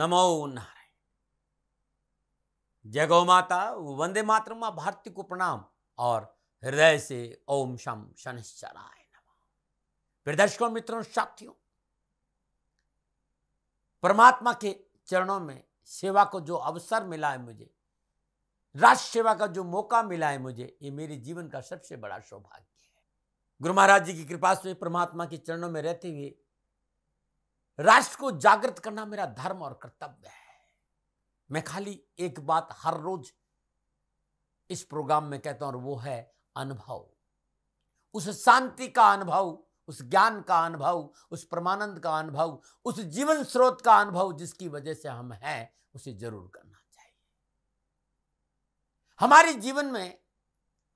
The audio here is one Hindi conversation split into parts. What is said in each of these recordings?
नमो नारायण जय गौ माता वंदे मातरम माँ भारती को प्रणाम और हृदय से ओम शम शनिश्चराय नमः दर्शकों मित्रों साथियों परमात्मा के चरणों में सेवा को जो अवसर मिला है मुझे राष्ट्र सेवा का जो मौका मिला है मुझे ये मेरे जीवन का सबसे बड़ा सौभाग्य है गुरु महाराज जी की कृपा से परमात्मा के चरणों में रहते हुए राष्ट्र को जागृत करना मेरा धर्म और कर्तव्य है मैं खाली एक बात हर रोज इस प्रोग्राम में कहता हूं और वो है अनुभव उस शांति का अनुभव उस ज्ञान का अनुभव उस परमानंद का अनुभव उस जीवन स्रोत का अनुभव जिसकी वजह से हम हैं उसे जरूर करना चाहिए हमारे जीवन में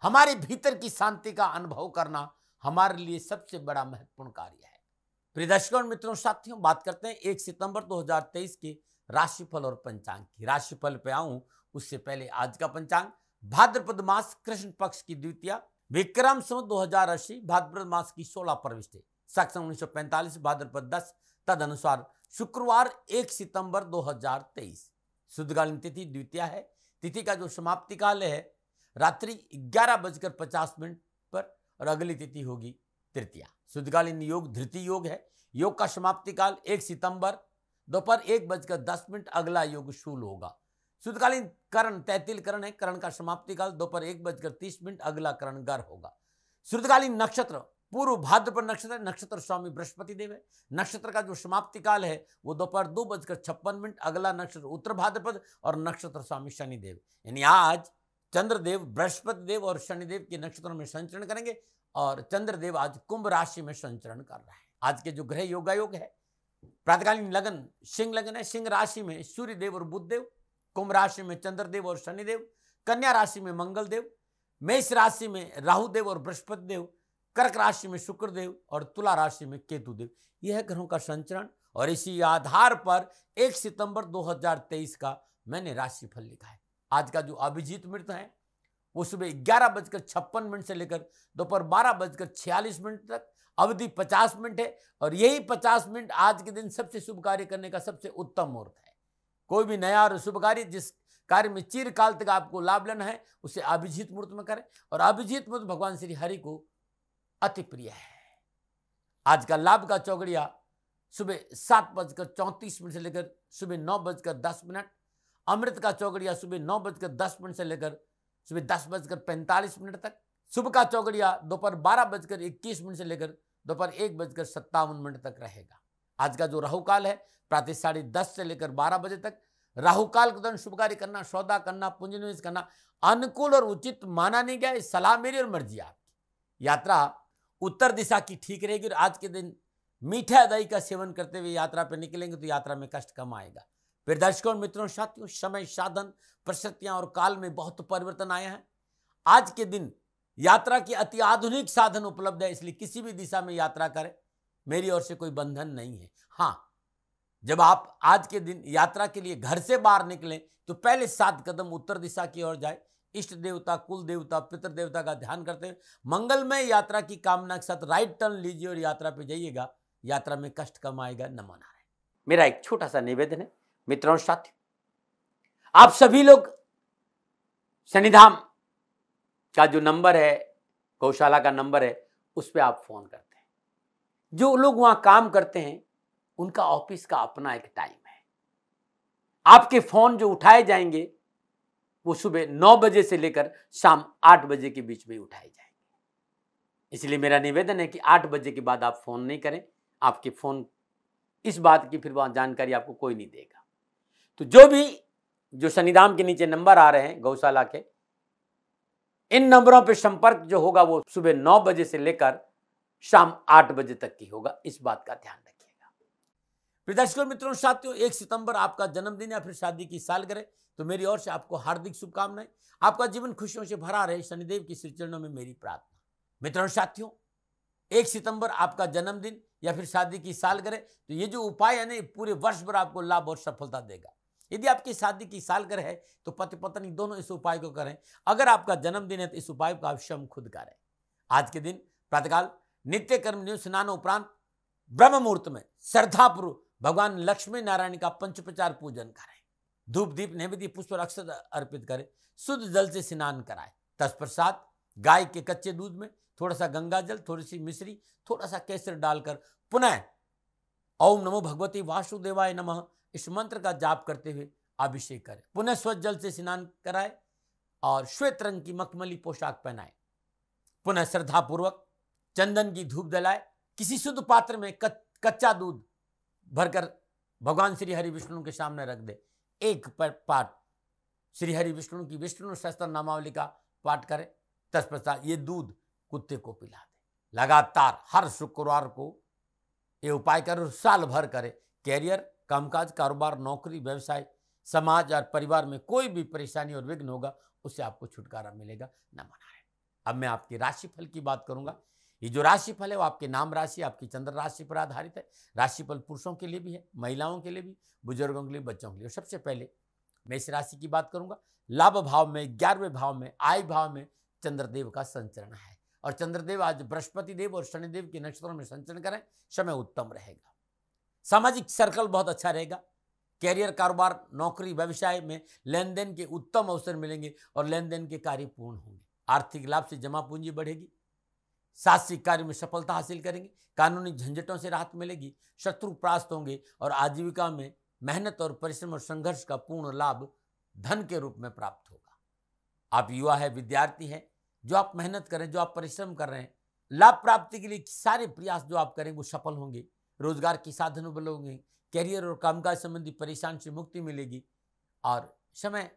हमारे भीतर की शांति का अनुभव करना हमारे लिए सबसे बड़ा महत्वपूर्ण कार्य है प्रिय दर्शकों और मित्रों साथियों बात करते हैं एक सितंबर 2023 के राशिफल और पंचांग की राशिफल पे आऊं उससे पहले आज का पंचांग भाद्रपद मास कृष्ण पक्ष की द्वितीय विक्रम सम दो हजार अस्सी भाद्रपद मास की सोलह प्रविष्ट सक्षम उन्नीस सौ पैंतालीस भाद्रपद दस तद अनुसार शुक्रवार एक सितंबर 2023 शुद्धकालीन तिथि द्वितीय है तिथि का जो समाप्ति काल है रात्रि ग्यारह बजकर पचास मिनट पर और अगली तिथि होगी तृतीया शुद्धकालीन योग धृति योग है योग का समाप्ति काल एक सितंबर दोपहर एक बजकर दस मिनट अगला योग शुरू होगा शुद्धकालीन करण तैतिल करण है करण का समाप्ति काल दोपहर एक बजकर तीस मिनट अगला करण गर होगा शुद्धकालीन नक्षत्र पूर्व भाद्रपद नक्षत्र नक्षत्र स्वामी बृहस्पति देव है नक्षत्र का जो समाप्ति काल है वो दोपहर दो बजकर छप्पन मिनट अगला नक्षत्र उत्तर भाद्रपद और नक्षत्र स्वामी शनिदेव यानी आज चंद्रदेव बृहस्पति देव और शनिदेव के नक्षत्रों में संचरण करेंगे और चंद्रदेव आज कुंभ राशि में संचरण कर रहा है आज के जो ग्रह योगा योग है प्रातकालीन लगन सिंह लगन है सिंह राशि में सूर्य देव और बुद्धदेव कुंभ राशि में चंद्रदेव और शनिदेव कन्या राशि में मंगल देव मेष राशि में राहु देव और बृहस्पति देव कर्क राशि में शुक्रदेव और तुला राशि में केतु देव यह ग्रहों का संचरण और इसी आधार पर 1 सितंबर 2023 का मैंने राशिफल लिखा है आज का जो अभिजीत मृत है वो सुबह ग्यारह बजकर छप्पन मिनट से लेकर दोपहर बारह बजकर छियालीस मिनट तक अवधि पचास मिनट है और यही पचास मिनट आज के दिन सबसे शुभ कार्य करने का सबसे उत्तम मुहूर्त है कोई भी नया और शुभ कार्य जिस कार्य में चिरकाल तक आपको लाभ लेना है उसे अभिजीत मुहूर्त में करें और अभिजीत मुहूर्त भगवान श्री हरि को अति प्रिय है आज का लाभ का चौगड़िया सुबह सात बजकर चौंतीस मिनट से लेकर सुबह नौ बजकर दस मिनट अमृत का चौगड़िया सुबह नौ बजकर दस मिनट से लेकर सुबह दस बजकर पैंतालीस मिनट तक सुबह का चौकड़िया दोपहर बारह बजकर इक्कीस मिनट से लेकर दोपहर एक बजकर सत्तावन मिनट तक रहेगा आज का जो राहु काल है प्रातः साढ़े दस से लेकर बारह बजे तक राहु काल के दौरान शुभ कार्य करना सौदा करना पूंजी निवेश करना अनुकूल और उचित माना नहीं गया सलाह मेरी और मर्जी आपकी यात्रा उत्तर दिशा की ठीक रहेगी और आज के दिन मीठा दही का सेवन करते हुए यात्रा पर निकलेंगे तो यात्रा में कष्ट कम आएगा फिर दर्शकों मित्रों साथियों समय साधन परिस्थितियां और काल में बहुत परिवर्तन आए हैं आज के दिन यात्रा की अति आधुनिक साधन उपलब्ध है इसलिए किसी भी दिशा में यात्रा करें मेरी ओर से कोई बंधन नहीं है हाँ जब आप आज के दिन यात्रा के लिए घर से बाहर निकलें तो पहले सात कदम उत्तर दिशा की ओर जाए इष्ट देवता कुल देवता पितृ देवता का ध्यान करते हुए मंगलमय यात्रा की कामना के साथ राइट टर्न लीजिए और यात्रा पे जाइएगा यात्रा में कष्ट कम आएगा न मना मेरा एक छोटा सा निवेदन है मित्रों साथ आप सभी लोग शनिधाम का जो नंबर है गौशाला का नंबर है उस पर आप फोन करते हैं जो लोग वहां काम करते हैं उनका ऑफिस का अपना एक टाइम है आपके फोन जो उठाए जाएंगे वो सुबह नौ बजे से लेकर शाम आठ बजे के बीच में उठाए जाएंगे इसलिए मेरा निवेदन है कि आठ बजे के बाद आप फोन नहीं करें आपके फोन इस बात की फिर वहां जानकारी आपको कोई नहीं देगा तो जो भी जो शनिधाम के नीचे नंबर आ रहे हैं गौशाला के इन नंबरों पर संपर्क जो होगा वो सुबह नौ बजे से लेकर शाम आठ बजे तक की होगा इस बात का ध्यान रखिएगा प्रदर्शकों दर्शकों मित्रों साथियों एक सितंबर आपका जन्मदिन या फिर शादी की साल करे तो मेरी ओर से आपको हार्दिक शुभकामनाएं आपका जीवन खुशियों से भरा रहे शनिदेव की श्रीचरणों में मेरी प्रार्थना मित्रों साथियों एक सितंबर आपका जन्मदिन या फिर शादी की साल करे तो ये जो उपाय है ना पूरे वर्ष भर आपको लाभ और सफलता देगा यदि आपकी शादी की सालगिरह है तो पति पत्नी दोनों इस उपाय को करें अगर आपका जन्मदिन है तो इस उपाय को आप स्वयं खुद करें आज के दिन प्रातकाल नित्य कर्म न्यू स्नान उपरांत ब्रह्म मुहूर्त में श्रद्धापूर्व भगवान लक्ष्मी नारायण का पंचोपचार पूजन करें धूप दीप नैवेद्य पुष्प अक्षत अर्पित करें शुद्ध जल से स्नान कराएं तत्प्रसाद गाय के कच्चे दूध में थोड़ा सा गंगा जल थोड़ी सी मिश्री थोड़ा सा केसर डालकर पुनः ओम नमो भगवती वासुदेवाय नमः इस मंत्र का जाप करते हुए अभिषेक करें पुनः स्वच्छ जल से स्नान कराए और श्वेत रंग की मखमली पोशाक पहनाए पुनः श्रद्धापूर्वक चंदन की धूप दलाए किसी शुद्ध पात्र में कच्चा दूध भरकर भगवान श्री हरि विष्णु के सामने रख दे एक पाठ श्री हरि विष्णु की विष्णु शस्त्र नामावली का पाठ करें तत्पश्चात ये दूध कुत्ते को पिला दे लगातार हर शुक्रवार को ये उपाय कर साल भर करे कैरियर कामकाज कारोबार नौकरी व्यवसाय समाज और परिवार में कोई भी परेशानी और विघ्न होगा उससे आपको छुटकारा मिलेगा न मना है अब मैं राशि राशिफल की बात करूंगा ये जो राशिफल है वो आपके नाम राशि आपकी चंद्र राशि पर आधारित है राशिफल पुरुषों के लिए भी है महिलाओं के लिए भी बुजुर्गों के लिए बच्चों के लिए सबसे पहले मैं इस राशि की बात करूंगा लाभ भाव में ग्यारहवें भाव में आय भाव में चंद्रदेव का संचरण है और चंद्रदेव आज बृहस्पति देव और शनिदेव के नक्षत्रों में संचरण करें समय उत्तम रहेगा सामाजिक सर्कल बहुत अच्छा रहेगा कैरियर कारोबार नौकरी व्यवसाय में लेन देन के उत्तम अवसर मिलेंगे और लेन देन के कार्य पूर्ण होंगे आर्थिक लाभ से जमा पूंजी बढ़ेगी साहसिक कार्य में सफलता हासिल करेंगे कानूनी झंझटों से राहत मिलेगी शत्रु प्रास्त होंगे और आजीविका में मेहनत और परिश्रम और संघर्ष का पूर्ण लाभ धन के रूप में प्राप्त होगा आप युवा है विद्यार्थी हैं जो आप मेहनत करें जो आप परिश्रम कर रहे हैं लाभ प्राप्ति के लिए सारे प्रयास जो आप करेंगे वो सफल होंगे रोजगार के साधन उपलब्ध कैरियर और कामकाज संबंधी परेशान से मुक्ति मिलेगी और समय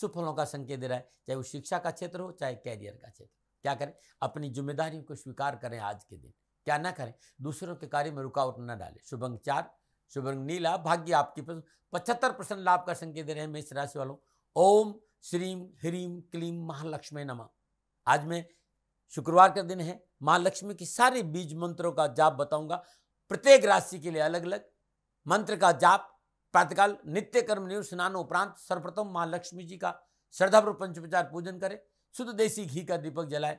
सुफलों का संकेत दे रहा है चाहे वो शिक्षा का क्षेत्र हो चाहे कैरियर का क्षेत्र क्या करें अपनी जिम्मेदारियों को स्वीकार करें आज के दिन क्या ना करें दूसरों के कार्य में रुकावट न डालें शुभंग चार शुभंग नीला भाग्य पसंद पचहत्तर परसेंट लाभ का संकेत दे रहे हैं मेष राशि वालों ओम श्रीम ह्रीम क्लीम महालक्ष्मी नमः आज मैं शुक्रवार का दिन है महालक्ष्मी के सारे बीज मंत्रों का जाप बताऊंगा प्रत्येक राशि के लिए अलग अलग मंत्र का जाप प्रातकाल नित्य कर्म नियम स्नान उपरांत सर्वप्रथम मां लक्ष्मी जी का श्रद्धापुर पंचोपचार पूजन करें शुद्ध देसी घी का दीपक जलाएं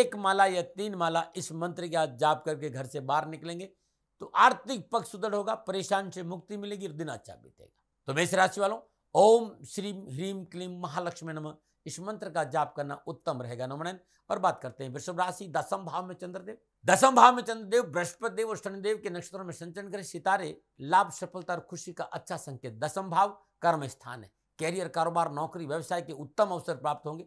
एक माला या तीन माला इस मंत्र का जाप करके घर से बाहर निकलेंगे तो आर्थिक पक्ष सुदृढ़ होगा परेशान से मुक्ति मिलेगी और दिन अच्छा बीतेगा तो मेष राशि वालों ओम श्री ह्रीम क्लीम महालक्ष्मी नम इस मंत्र का जाप करना उत्तम रहेगा नमन और बात करते हैं वृषभ राशि दसम भाव में चंद्रदेव दसम भाव में चंद्रदेव बृहस्पति देव और शनिदेव के नक्षत्रों में संचरण करें सितारे लाभ सफलता और खुशी का अच्छा संकेत दसम भाव कर्म स्थान है कैरियर कारोबार नौकरी व्यवसाय के उत्तम अवसर प्राप्त होंगे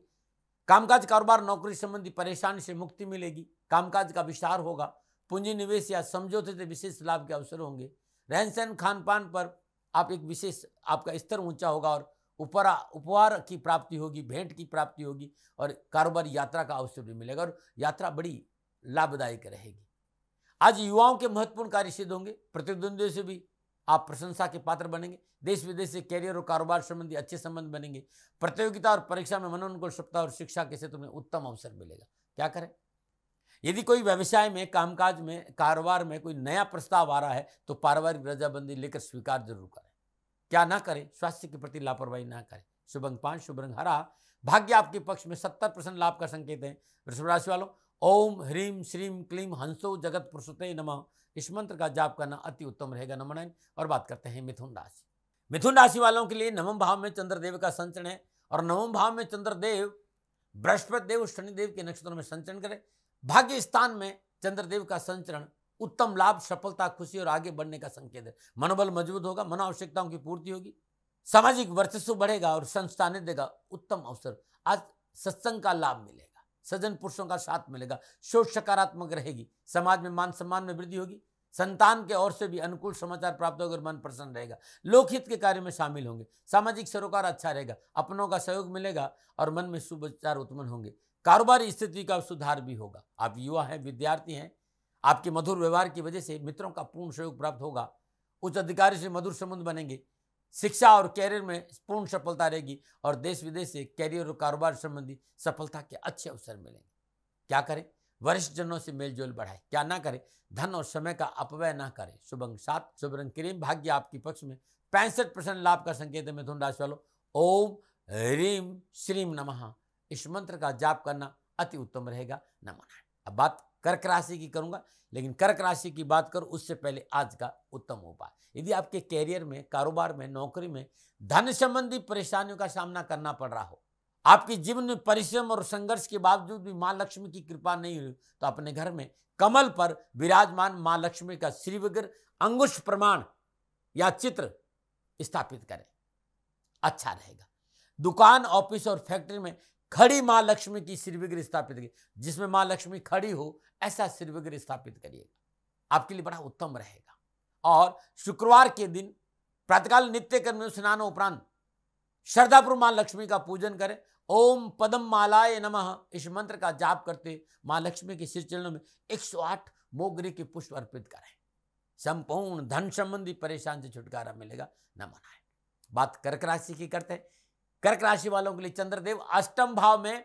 कामकाज कारोबार नौकरी संबंधी परेशानी से मुक्ति मिलेगी कामकाज का विस्तार होगा पूंजी निवेश या समझौते से विशेष लाभ के अवसर होंगे रहन सहन खान पान पर आप एक विशेष आपका स्तर ऊंचा होगा और उपरा उपहार की प्राप्ति होगी भेंट की प्राप्ति होगी और कारोबार यात्रा का अवसर भी मिलेगा और यात्रा बड़ी लाभदायक रहेगी आज युवाओं के महत्वपूर्ण कार्य सिद्ध होंगे प्रतिद्वंदियों से भी आप प्रशंसा के पात्र बनेंगे देश विदेश से कैरियर और कारोबार संबंधी अच्छे संबंध बनेंगे प्रतियोगिता और परीक्षा में मनोनुकूल सप्ताह और शिक्षा के क्षेत्र में उत्तम अवसर मिलेगा क्या करें यदि कोई व्यवसाय में कामकाज में कारोबार में कोई नया प्रस्ताव आ रहा है तो पारिवारिक रजाबंदी लेकर स्वीकार जरूर करें क्या ना करें स्वास्थ्य के प्रति लापरवाही ना करें शुभंग पांच शुभ रंग हरा भाग्य आपके पक्ष में सत्तर परसेंट लाभ का संकेत है वृषभ राशि वालों ओम ह्रीम श्रीम क्लीम हंसो जगत पुरुषोत्तम नमः इस मंत्र का जाप करना अति उत्तम रहेगा नमन और बात करते हैं मिथुन राशि मिथुन राशि वालों के लिए नवम भाव में चंद्रदेव का संचरण है और नवम भाव में चंद्रदेव बृहस्पति देव शनिदेव के नक्षत्रों में संचरण करें भाग्य स्थान में चंद्रदेव का संचरण उत्तम लाभ सफलता खुशी और आगे बढ़ने का संकेत है मनोबल मजबूत होगा मन आवश्यकताओं की पूर्ति होगी सामाजिक वर्चस्व बढ़ेगा और संस्थानित देगा उत्तम अवसर आज सत्संग का लाभ मिलेगा सज्जन पुरुषों का साथ मिलेगा सोच सकारात्मक रहेगी समाज में मान सम्मान में वृद्धि होगी संतान के ओर से भी अनुकूल समाचार प्राप्त होगा और मन प्रसन्न रहेगा लोकहित के कार्य में शामिल होंगे सामाजिक सरोकार अच्छा रहेगा अपनों का सहयोग मिलेगा और मन में शुभ विचार उत्पन्न होंगे कारोबारी स्थिति का सुधार भी होगा आप युवा हैं विद्यार्थी हैं आपके मधुर व्यवहार की वजह से मित्रों का पूर्ण सहयोग प्राप्त होगा उच्च अधिकारी से मधुर संबंध बनेंगे शिक्षा और कैरियर में पूर्ण सफलता रहेगी और देश विदेश से कैरियर और कारोबार संबंधी सफलता के अच्छे अवसर मिलेंगे क्या करें वरिष्ठ जनों से मेलजोल बढ़ाए क्या ना करें धन और समय का अपव्यय ना करें शुभ अंग सात शुभ रंग क्रीम भाग्य आपके पक्ष में पैंसठ परसेंट लाभ का संकेत है मिथुन राशि वालों ओम ह्रीम श्रीम नमः इस मंत्र का जाप करना अति उत्तम रहेगा नमः अब बात कर्क राशि की करूंगा लेकिन कर्क राशि की बात करूँ उससे पहले आज का उत्तम उपाय यदि आपके कैरियर में कारोबार में नौकरी में धन संबंधी परेशानियों का सामना करना पड़ रहा हो आपके जीवन में परिश्रम और संघर्ष के बावजूद भी माँ लक्ष्मी की कृपा नहीं हुई तो अपने घर में कमल पर विराजमान माँ लक्ष्मी का श्रीवग्र अंगुश प्रमाण या चित्र स्थापित करें अच्छा रहेगा दुकान ऑफिस और फैक्ट्री में खड़ी माँ लक्ष्मी की श्री विग्रह स्थापित करिए जिसमें माँ लक्ष्मी खड़ी हो ऐसा श्री विग्रह स्थापित करिएगा आपके लिए बड़ा उत्तम रहेगा और शुक्रवार के दिन प्रातकाल नित्य कर्म स्नान उपरांत श्रद्धापुर माँ लक्ष्मी का पूजन करें ओम पदम मालाय नमः इस मंत्र का जाप करते माँ लक्ष्मी के श्री चरणों में 108 मोगरे के पुष्प अर्पित करें संपूर्ण धन संबंधी परेशान से छुटकारा मिलेगा न मनाए बात कर्क राशि की करते हैं कर्क राशि वालों के लिए चंद्रदेव अष्टम भाव में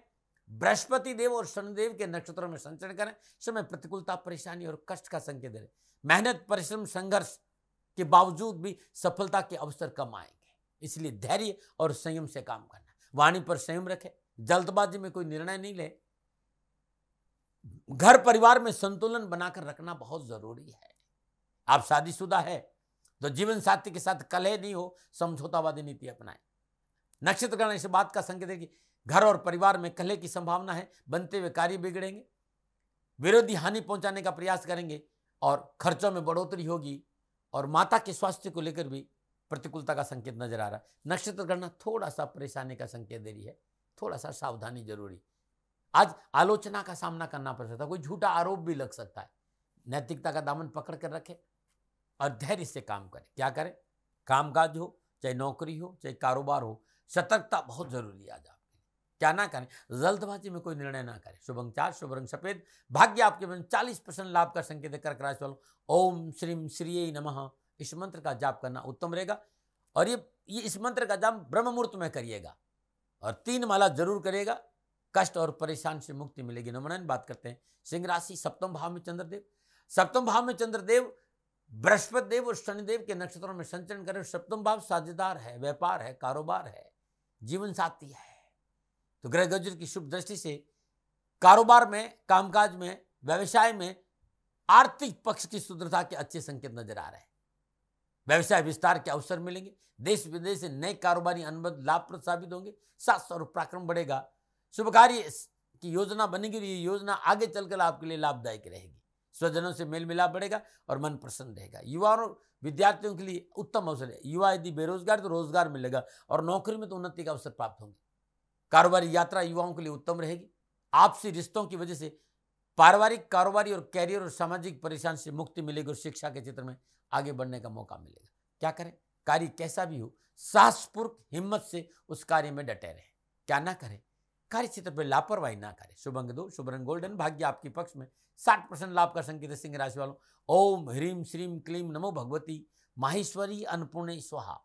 बृहस्पति देव और शनिदेव के नक्षत्रों में संचरण करें समय प्रतिकूलता परेशानी और कष्ट का संकेत दे रहे मेहनत परिश्रम संघर्ष के बावजूद भी सफलता के अवसर कम आएंगे इसलिए धैर्य और संयम से काम करना वाणी पर संयम रखें जल्दबाजी में कोई निर्णय नहीं ले घर परिवार में संतुलन बनाकर रखना बहुत जरूरी है आप शादीशुदा है तो जीवन साथी के साथ कलह नहीं हो समझौतावादी नीति अपनाएं नक्षत्र गणेश बात का संकेत है कि घर और परिवार में कले की संभावना है बनते हुए कार्य बिगड़ेंगे विरोधी हानि पहुंचाने का प्रयास करेंगे और खर्चों में बढ़ोतरी होगी और माता के स्वास्थ्य को लेकर भी प्रतिकूलता का संकेत नजर आ रहा है नक्षत्र गणना थोड़ा सा परेशानी का संकेत दे रही है थोड़ा सा सावधानी जरूरी आज आलोचना का सामना करना पड़ सकता है कोई झूठा आरोप भी लग सकता है नैतिकता का दामन पकड़ कर रखे और धैर्य से काम करें क्या करें कामकाज हो चाहे नौकरी हो चाहे कारोबार हो सतर्कता बहुत ज़रूरी है आज आपकी क्या ना करें जल्दबाजी में कोई निर्णय ना करें शुभ अंक चार शुभ रंग सफेद भाग्य आपके मन चालीस परसेंट लाभ का संकेत है कर्क राशि वालों ओम श्रीम श्री नमः इस मंत्र का जाप करना उत्तम रहेगा और ये ये इस मंत्र का जाप ब्रह्म मुहूर्त में करिएगा और तीन माला जरूर करिएगा कष्ट और परेशान से मुक्ति मिलेगी नमन बात करते हैं सिंह राशि सप्तम भाव में चंद्रदेव सप्तम भाव में चंद्रदेव बृहस्पति देव और शनिदेव के नक्षत्रों में संचरण करें सप्तम भाव साझेदार है व्यापार है कारोबार है जीवन साथी है तो ग्रह गजर की शुभ दृष्टि से कारोबार में कामकाज में व्यवसाय में आर्थिक पक्ष की सुदृढ़ता के अच्छे संकेत नजर आ रहे हैं व्यवसाय विस्तार के अवसर मिलेंगे देश विदेश से नए कारोबारी अनुबंध लाभप्रद साबित होंगे सात और पराक्रम बढ़ेगा शुभ कार्य की योजना बनेगी ये योजना आगे चलकर आपके लिए लाभदायक रहेगी स्वजनों से मेल मिलाप बढ़ेगा और मन प्रसन्न रहेगा युवा और विद्यार्थियों के लिए उत्तम अवसर है युवा यदि बेरोजगार तो रोजगार मिलेगा और नौकरी में तो उन्नति का अवसर प्राप्त होंगे कारोबारी यात्रा युवाओं के लिए उत्तम रहेगी आपसी रिश्तों की वजह से पारिवारिक कारोबारी और कैरियर और सामाजिक परेशान से मुक्ति मिलेगी और शिक्षा के क्षेत्र में आगे बढ़ने का मौका मिलेगा क्या करें कार्य कैसा भी हो साहसपूर्वक हिम्मत से उस कार्य में डटे रहें क्या ना करें कार्य क्षेत्र पर लापरवाही ना करें शुभ अंग दो शुभ रंग गोल्डन भाग्य आपके पक्ष में साठ परसेंट लाभ का संकेत सिंह राशि वालों ओम ह्रीम श्रीम क्लीम नमो भगवती माहेश्वरी अन्नपूर्ण स्वाहा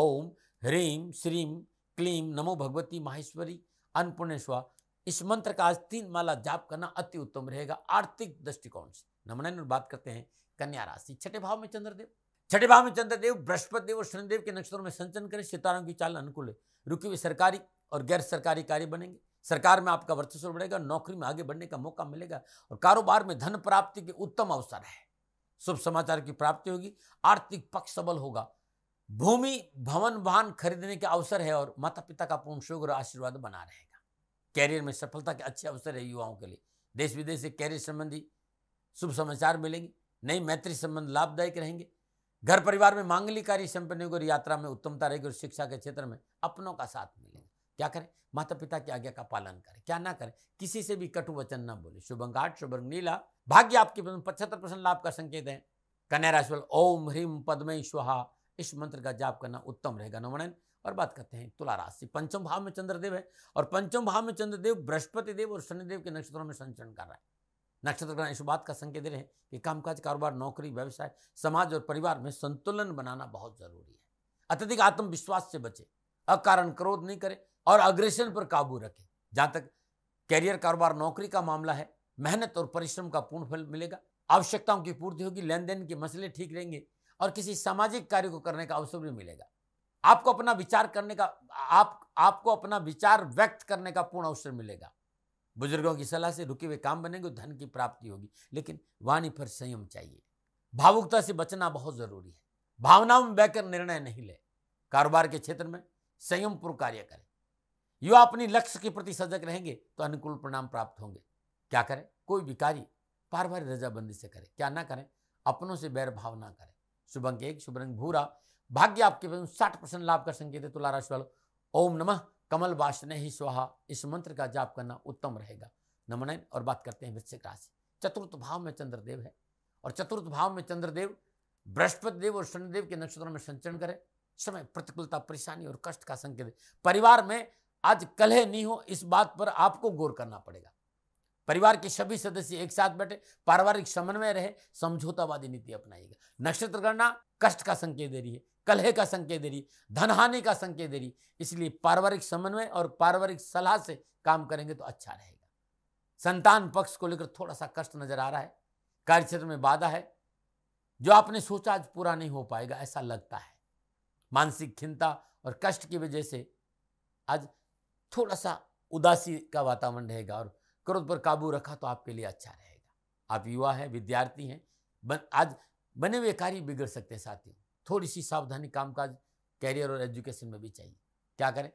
ओम ह्रीम श्रीम क्लीम नमो भगवती माहेश्वरी अन्नपूर्ण स्वाहा इस मंत्र का आज तीन माला जाप करना अति उत्तम रहेगा आर्थिक दृष्टिकोण से नमन बात करते हैं कन्या राशि छठे भाव में चंद्रदेव छठे भाव में चंद्रदेव बृहस्पति देव और शनिदेव के नक्षत्रों में संचन करें सितारों की चाल अनुकूल है रुकी हुई सरकारी और गैर सरकारी कार्य बनेंगे सरकार में आपका वर्चस्व बढ़ेगा नौकरी में आगे बढ़ने का मौका मिलेगा और कारोबार में धन प्राप्ति के उत्तम अवसर है शुभ समाचार की प्राप्ति होगी आर्थिक पक्ष सबल होगा भूमि भवन वाहन खरीदने के अवसर है और माता पिता का पूर्ण सुख और आशीर्वाद बना रहेगा कैरियर में सफलता के अच्छे अवसर है युवाओं के लिए देश विदेश से कैरियर संबंधी शुभ समाचार मिलेंगे नई मैत्री संबंध लाभदायक रहेंगे घर परिवार में मांगलिक कार्य संपन्न होगी और यात्रा में उत्तमता रहेगी और शिक्षा के क्षेत्र में अपनों का साथ मिलेगा क्या करें माता पिता की आज्ञा का पालन करें क्या ना करें किसी से भी कटु वचन ना बोले शुभंगाट शुभंग नीला भाग्य आपके पचहत्तर परसेंट लाभ का संकेत है कन्या राशि ओम ह्रीम पद्मय स्वाहा इस मंत्र का जाप करना उत्तम रहेगा नमणन और बात करते हैं तुला राशि पंचम भाव में चंद्रदेव है और पंचम भाव में चंद्रदेव बृहस्पति देव और शनिदेव के नक्षत्रों में संचरण कर रहा है नक्षत्र ग्रहण इस बात का संकेत है रहे कि कामकाज कारोबार नौकरी व्यवसाय समाज और परिवार में संतुलन बनाना बहुत जरूरी है अत्यधिक आत्मविश्वास से बचे अकारण क्रोध नहीं करें और अग्रेशन पर काबू रखें जहां तक कैरियर कारोबार नौकरी का मामला है मेहनत और परिश्रम का पूर्ण फल मिलेगा आवश्यकताओं की पूर्ति होगी लेन देन के मसले ठीक रहेंगे और किसी सामाजिक कार्य को करने का अवसर भी मिलेगा आपको अपना विचार करने का आप आपको अपना विचार व्यक्त करने का पूर्ण अवसर मिलेगा बुजुर्गों की सलाह से रुके हुए काम बनेंगे धन की प्राप्ति होगी लेकिन वाणी पर संयम चाहिए भावुकता से बचना बहुत जरूरी है भावनाओं में बहकर निर्णय नहीं ले कारोबार के क्षेत्र में पूर्व कार्य करें युवा अपनी लक्ष्य के प्रति सजग रहेंगे तो अनुकूल परिणाम प्राप्त होंगे क्या करें कोई भी कार्य पारिवारिक रजाबंदी से करें क्या ना करें अपनों से बैर भाव ना करें शुभ अंक एक शुभ रंग भूरा भाग्य आपके साठ परसेंट लाभ का संकेत है तुला राशि वालों ओम नमः कमल वाषण ही स्वाहा इस मंत्र का जाप करना उत्तम रहेगा नमनयन और बात करते हैं वृश्चिक राशि चतुर्थ भाव में चंद्रदेव है और चतुर्थ भाव में चंद्रदेव बृहस्पति देव और शनिदेव के नक्षत्रों में संचरण करें समय प्रतिकूलता परेशानी और कष्ट का संकेत परिवार में आज कलह नहीं हो इस बात पर आपको गौर करना पड़ेगा परिवार के सभी सदस्य एक साथ बैठे पारिवारिक समन्वय रहे समझौतावादी नीति अपनाएगा नक्षत्र गणना कष्ट का संकेत दे रही है कलह का संकेत दे रही धनहानि का संकेत दे रही इसलिए पारिवारिक समन्वय और पारिवारिक सलाह से काम करेंगे तो अच्छा रहेगा संतान पक्ष को लेकर थोड़ा सा कष्ट नजर आ रहा है कार्य क्षेत्र में बाधा है जो आपने सोचा आज पूरा नहीं हो पाएगा ऐसा लगता है मानसिक खिंता और कष्ट की वजह से आज थोड़ा सा उदासी का वातावरण रहेगा और क्रोध पर काबू रखा तो आपके लिए अच्छा रहेगा आप युवा हैं विद्यार्थी हैं बन, आज बने हुए कार्य बिगड़ सकते हैं साथियों थोड़ी सी सावधानी कामकाज कैरियर और एजुकेशन में भी चाहिए क्या करें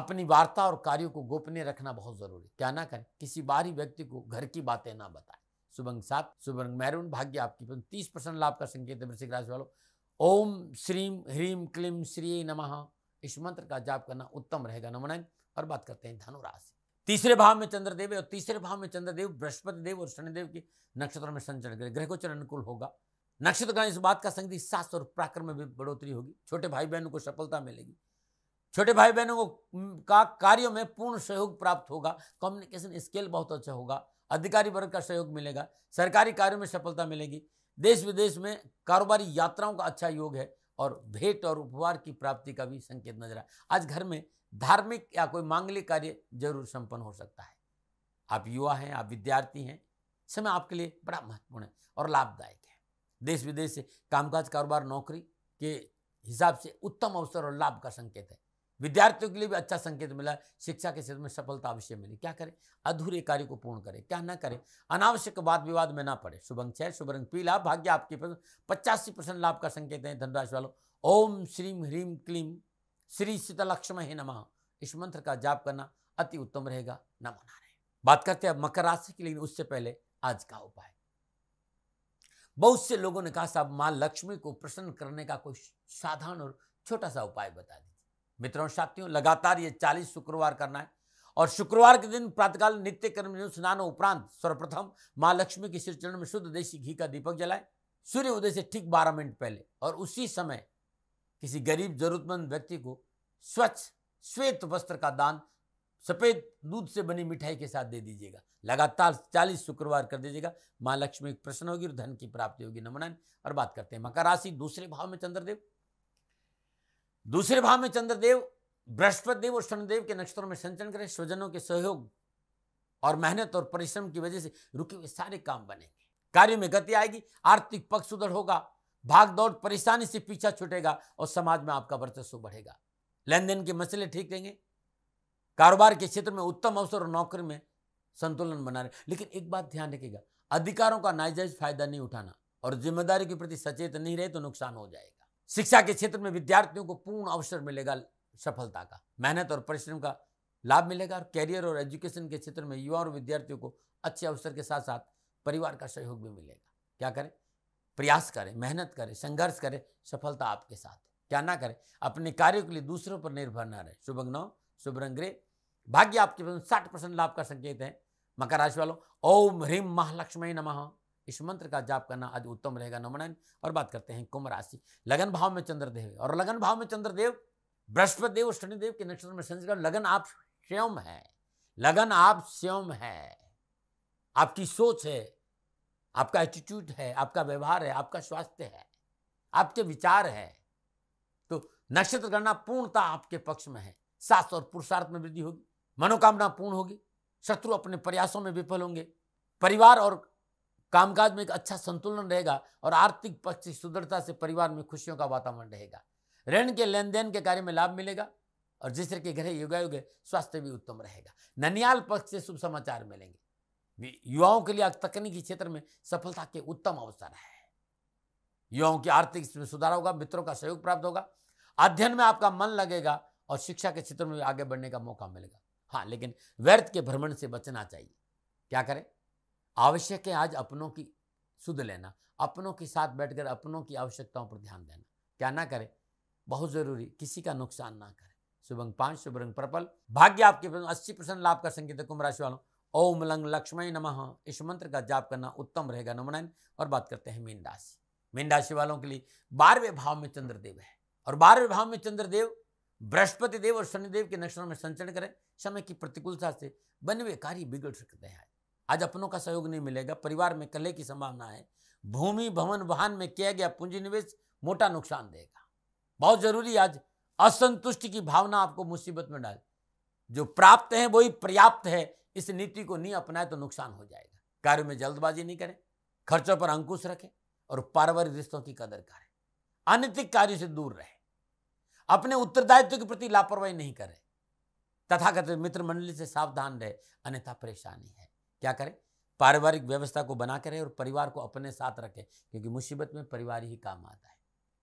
अपनी वार्ता और कार्यों को गोपनीय रखना बहुत जरूरी क्या ना करें किसी बाहरी व्यक्ति को घर की बातें ना बताएं सुबंग सात सुबंग मैरून भाग्य आपकी तीस परसेंट लाभ का संकेत है वृश्चिक राशि वालों ओम श्रीम ह्रीम क्लीम श्री नमः इस मंत्र का जाप करना उत्तम रहेगा नमनायन और बात करते हैं धनु राशि तीसरे भाव में चंद्रदेव और तीसरे भाव में चंद्रदेव बृहस्पति देव और शनिदेव के नक्षत्रों में संचरण करें ग्रह गोचर अनुकूल होगा नक्षत्र का इस बात का संगति शास्त्र और प्राक्रम में भी बढ़ोतरी होगी छोटे भाई बहनों को सफलता मिलेगी छोटे भाई बहनों को का कार्यों में पूर्ण सहयोग प्राप्त होगा कम्युनिकेशन स्केल बहुत अच्छा होगा अधिकारी वर्ग का सहयोग मिलेगा सरकारी कार्यों में सफलता मिलेगी देश विदेश में कारोबारी यात्राओं का अच्छा योग है और भेंट और उपहार की प्राप्ति का भी संकेत नजर आए आज घर में धार्मिक या कोई मांगलिक कार्य जरूर संपन्न हो सकता है आप युवा हैं आप विद्यार्थी हैं समय आपके लिए बड़ा महत्वपूर्ण है और लाभदायक है देश विदेश से कामकाज कारोबार नौकरी के हिसाब से उत्तम अवसर और लाभ का संकेत है विद्यार्थियों के लिए भी अच्छा संकेत मिला शिक्षा के क्षेत्र में सफलता अवश्य मिली क्या करें अधूरे कार्य को पूर्ण करें क्या ना करें अनावश्यक वाद विवाद में ना पड़े शुभ अंक छह शुभ रंग पीला भाग्य आपके पचासी परसेंट लाभ का संकेत है धनराशि वालों ओम श्रीम ह्रीम क्लीम श्री शीतलक्ष्म ही नमा इस मंत्र का जाप करना अति उत्तम रहेगा नमो नारायण बात करते हैं मकर राशि के लिए उससे पहले आज का उपाय बहुत से लोगों ने कहा साहब माँ लक्ष्मी को प्रसन्न करने का कोई साधारण और छोटा सा उपाय बता दीजिए मित्रों साथियों लगातार ये चालीस शुक्रवार करना है और शुक्रवार के दिन प्रातकाल नित्य कर्म स्नान उपरांत सर्वप्रथम माँ लक्ष्मी के श्री चरण में शुद्ध देशी घी का दीपक जलाएं सूर्य उदय से ठीक बारह मिनट पहले और उसी समय किसी गरीब जरूरतमंद व्यक्ति को स्वच्छ श्वेत वस्त्र का दान सफ़ेद दूध से बनी मिठाई के साथ दे दीजिएगा लगातार चालीस शुक्रवार कर दीजिएगा माँ लक्ष्मी की होगी और धन की प्राप्ति होगी नमनान और बात करते हैं मकर राशि दूसरे भाव में चंद्रदेव दूसरे भाव में चंद्रदेव बृहस्पति देव और शनिदेव के नक्षत्रों में संचरण करें स्वजनों के सहयोग और मेहनत और परिश्रम की वजह से रुके हुए सारे काम बनेंगे कार्य में गति आएगी आर्थिक पक्ष सुदृढ़ होगा भाग दौड़ परेशानी से पीछा छूटेगा और समाज में आपका वर्चस्व बढ़ेगा लेन देन के मसले ठीक रहेंगे कारोबार के क्षेत्र में उत्तम अवसर और नौकरी में संतुलन बना रहे लेकिन एक बात ध्यान रखिएगा अधिकारों का नाजायज फायदा नहीं उठाना और जिम्मेदारी के प्रति सचेत नहीं रहे तो नुकसान हो जाएगा शिक्षा के क्षेत्र में विद्यार्थियों को पूर्ण अवसर मिलेगा सफलता का मेहनत और परिश्रम का लाभ मिलेगा और कैरियर और एजुकेशन के क्षेत्र में युवा और विद्यार्थियों को अच्छे अवसर के साथ साथ परिवार का सहयोग भी मिलेगा क्या करें प्रयास करें मेहनत करें संघर्ष करें सफलता आपके साथ क्या ना करें अपने कार्यों के लिए दूसरों पर निर्भर न रहे शुभ नौ शुभ रंग्रे भाग्य आपके साठ परसेंट लाभ का संकेत है मकर राशि वालों ओम ह्रीम महालक्ष्मी नमः इस मंत्र का जाप करना आज उत्तम रहेगा नमनायन और बात करते हैं कुंभ राशि लगन भाव में चंद्रदेव और लगन भाव में चंद्रदेव बृहस्पति देव शनिदेव के नक्षत्र में संस्कार लगन आप स्वयं है लगन आप स्वयं है आपकी सोच है आपका एटीट्यूड है आपका व्यवहार है आपका स्वास्थ्य है आपके विचार है तो नक्षत्र गणना पूर्णता आपके पक्ष में है शास्त्र और पुरुषार्थ में वृद्धि होगी मनोकामना पूर्ण होगी शत्रु अपने प्रयासों में विफल होंगे परिवार और कामकाज में एक अच्छा संतुलन रहेगा और आर्थिक पक्ष की सुदृढ़ता से परिवार में खुशियों का वातावरण रहेगा ऋण के लेन देन के कार्य में लाभ मिलेगा और जिस तरह के ग्रह युगायुग स्वास्थ्य भी उत्तम रहेगा ननियाल पक्ष से शुभ समाचार मिलेंगे युवाओं के लिए तकनीकी क्षेत्र में सफलता के उत्तम अवसर है युवाओं की आर्थिक सुधार होगा मित्रों का सहयोग प्राप्त होगा अध्ययन में आपका मन लगेगा और शिक्षा के क्षेत्र में आगे बढ़ने का मौका मिलेगा हाँ लेकिन व्यर्थ के भ्रमण से बचना चाहिए क्या करें आवश्यक है आज अपनों की सुध लेना अपनों के साथ बैठकर अपनों की आवश्यकताओं पर ध्यान देना क्या ना करें बहुत जरूरी किसी का नुकसान ना करें शुभ पांच शुभ रंग पर्पल भाग्य आपके अस्सी परसेंट लाभ का संकेत है कुंभ राशि वालों ओम लंग लक्ष्मण नमः इस मंत्र का जाप करना उत्तम रहेगा नमनायन और बात करते हैं मीन राशि मीन राशि वालों के लिए बारहवें भाव में चंद्रदेव है और बारहवें भाव में चंद्रदेव बृहस्पति देव और शनिदेव के नक्षत्रों में संचरण करें समय की प्रतिकूलता से बने हुए कार्य बिगड़ सकते हैं आज अपनों का सहयोग नहीं मिलेगा परिवार में कले की संभावना है भूमि भवन वाहन में किया गया पूंजी निवेश मोटा नुकसान देगा बहुत जरूरी आज असंतुष्टि की भावना आपको मुसीबत में डाल जो प्राप्त है वही पर्याप्त है इस नीति को नहीं अपनाए तो नुकसान हो जाएगा कार्य में जल्दबाजी नहीं करें खर्चों पर अंकुश रखें और पारिवारिक रिश्तों की कदर करें अनैतिक कार्य से दूर रहें अपने उत्तरदायित्व के प्रति लापरवाही नहीं करें तथाकथित मित्र मंडली से सावधान रहे अन्यथा परेशानी है क्या करें पारिवारिक व्यवस्था को बना करें और परिवार को अपने साथ रखें क्योंकि मुसीबत में परिवार ही काम आता है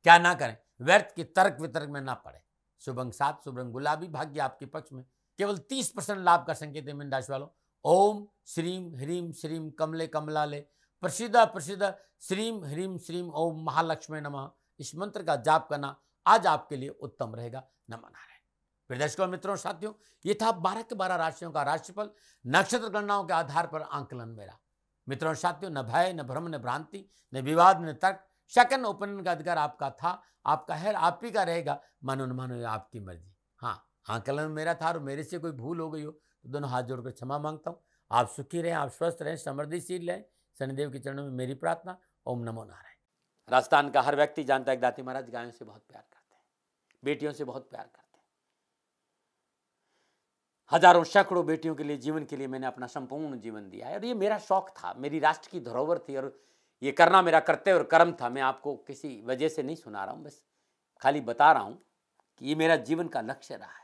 क्या ना करें व्यर्थ के तर्क वितर्क में ना पड़े शुभंग सात शुभ रंग गुलाबी भाग्य आपके पक्ष में केवल तीस परसेंट लाभ का संकेत है मीन राशि वालों ओम श्रीम ह्रीम श्रीम कमले कमलाले प्रसिद्ध प्रसिद्ध श्रीम ह्रीम श्रीम ओम महालक्ष्मी नमः इस मंत्र का जाप करना आज आपके लिए उत्तम रहेगा नमन नारायण फिर दर्शकों मित्रों साथियों ये था बारह के बारह राशियों का राशिफल नक्षत्र गणनाओं के आधार पर आंकलन मेरा मित्रों साथियों न भय न भ्रम न भ्रांति न विवाद न तर्क सेकंड ओपन का अधिकार आपका था आपका है आप ही का रहेगा मानो न मानो आपकी मर्जी आंकलन हाँ, मेरा था और मेरे से कोई भूल हो गई हो तो दोनों हाथ जोड़कर क्षमा मांगता हूँ आप सुखी रहें आप स्वस्थ रहें समृद्धिशील रहें शनिदेव के चरणों में मेरी प्रार्थना ओम नमो नारायण राजस्थान का हर व्यक्ति जानता है दाती महाराज गायों से बहुत प्यार करते हैं बेटियों से बहुत प्यार करते हैं हजारों सैकड़ों बेटियों के लिए जीवन के लिए मैंने अपना संपूर्ण जीवन दिया है और ये मेरा शौक था मेरी राष्ट्र की धरोहर थी और ये करना मेरा कर्तव्य और कर्म था मैं आपको किसी वजह से नहीं सुना रहा हूँ बस खाली बता रहा हूँ कि ये मेरा जीवन का लक्ष्य रहा है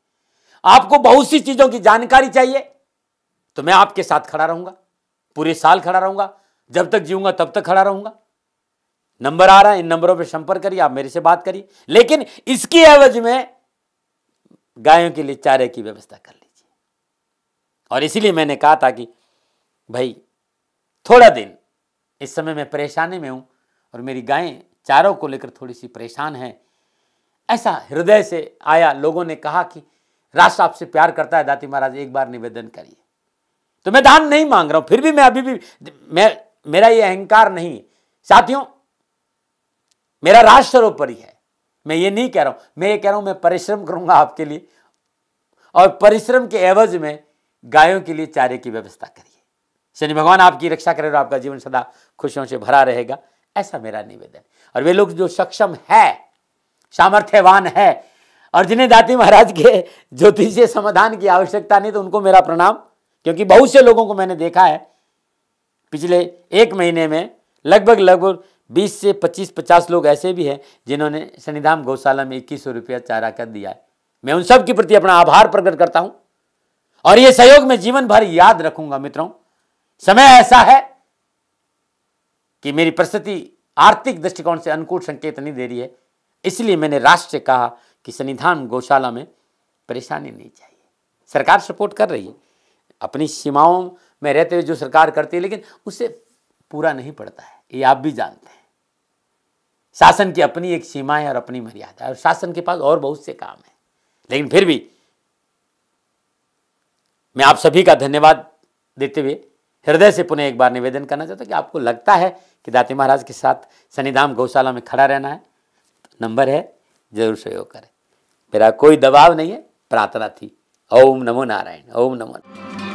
आपको बहुत सी चीजों की जानकारी चाहिए तो मैं आपके साथ खड़ा रहूंगा पूरे साल खड़ा रहूंगा जब तक जीऊंगा तब तक खड़ा रहूंगा नंबर आ रहा है इन नंबरों पर संपर्क करिए आप मेरे से बात करिए लेकिन इसकी एवज में गायों के लिए चारे की व्यवस्था कर लीजिए और इसीलिए मैंने कहा था कि भाई थोड़ा दिन इस समय मैं परेशानी में हूं और मेरी गायें चारों को लेकर थोड़ी सी परेशान है ऐसा हृदय से आया लोगों ने कहा कि राष्ट्र आपसे प्यार करता है दाती महाराज एक बार निवेदन करिए तो मैं दान नहीं मांग रहा हूं फिर भी मैं अभी भी मैं मेरा ये अहंकार नहीं है साथियों मेरा राज है मैं ये नहीं कह रहा हूं मैं ये कह रहा हूं मैं परिश्रम करूंगा आपके लिए और परिश्रम के एवज में गायों के लिए चारे की व्यवस्था करिए शनि भगवान आपकी रक्षा करे और आपका जीवन सदा खुशियों से भरा रहेगा ऐसा मेरा निवेदन और वे लोग जो सक्षम है सामर्थ्यवान है अर्जुन दाती महाराज के ज्योतिषीय समाधान की आवश्यकता नहीं तो उनको मेरा प्रणाम क्योंकि बहुत से लोगों को मैंने देखा है पिछले एक महीने में लगभग लगभग 20 से 25-50 लोग ऐसे भी हैं जिन्होंने शनिधाम गौशाला में इक्कीस सौ रुपया चारा कर दिया है मैं उन सब के प्रति अपना आभार प्रकट करता हूं और ये सहयोग मैं जीवन भर याद रखूंगा मित्रों समय ऐसा है कि मेरी परिस्थिति आर्थिक दृष्टिकोण से अनुकूल संकेत नहीं दे रही है इसलिए मैंने राष्ट्र से कहा कि सन्निधान गौशाला में परेशानी नहीं चाहिए सरकार सपोर्ट कर रही है अपनी सीमाओं में रहते हुए जो सरकार करती है लेकिन उससे पूरा नहीं पड़ता है ये आप भी जानते हैं शासन की अपनी एक सीमाएं और अपनी मर्यादा है और शासन के पास और बहुत से काम है लेकिन फिर भी मैं आप सभी का धन्यवाद देते हुए हृदय से पुनः एक बार निवेदन करना चाहता हूँ कि आपको लगता है कि दाते महाराज के साथ सनिधाम गौशाला में खड़ा रहना है तो नंबर है जरूर सहयोग करें मेरा कोई दबाव नहीं है प्रार्थना थी ओम नमो नारायण ओम नमो नारायण